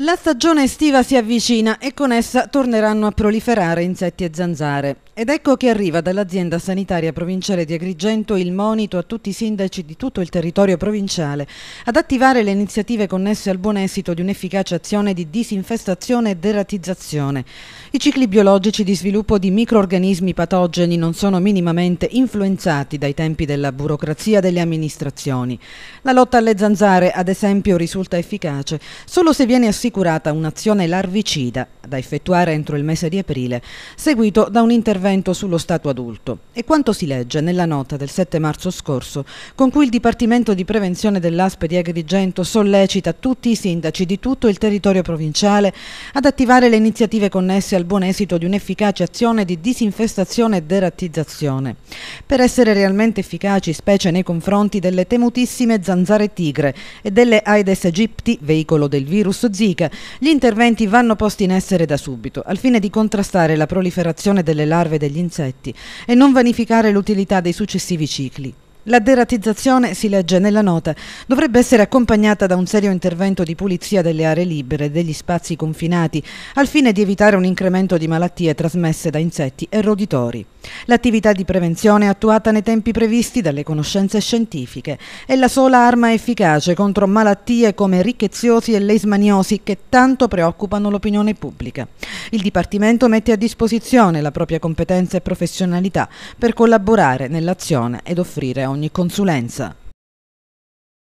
La stagione estiva si avvicina e con essa torneranno a proliferare insetti e zanzare. Ed ecco che arriva dall'azienda sanitaria provinciale di Agrigento il monito a tutti i sindaci di tutto il territorio provinciale ad attivare le iniziative connesse al buon esito di un'efficace azione di disinfestazione e deratizzazione. I cicli biologici di sviluppo di microorganismi patogeni non sono minimamente influenzati dai tempi della burocrazia delle amministrazioni. La lotta alle zanzare, ad esempio, risulta efficace solo se viene assicurata un'azione larvicida da effettuare entro il mese di aprile, seguito da un intervento intervento sullo stato adulto. E quanto si legge nella nota del 7 marzo scorso, con cui il Dipartimento di Prevenzione dell'ASPE di Agrigento sollecita tutti i sindaci di tutto il territorio provinciale ad attivare le iniziative connesse al buon esito di un'efficace azione di disinfestazione e derattizzazione. Per essere realmente efficaci, specie nei confronti delle temutissime zanzare tigre e delle Aedes aegypti, veicolo del virus Zika, gli interventi vanno posti in essere da subito, al fine di contrastare la proliferazione delle larve degli insetti e non vanificare l'utilità dei successivi cicli. La deratizzazione, si legge nella nota, dovrebbe essere accompagnata da un serio intervento di pulizia delle aree libere e degli spazi confinati, al fine di evitare un incremento di malattie trasmesse da insetti e roditori. L'attività di prevenzione attuata nei tempi previsti dalle conoscenze scientifiche. È la sola arma efficace contro malattie come ricchezziosi e leismaniosi che tanto preoccupano l'opinione pubblica. Il Dipartimento mette a disposizione la propria competenza e professionalità per collaborare nell'azione ed offrire ogni ogni consulenza.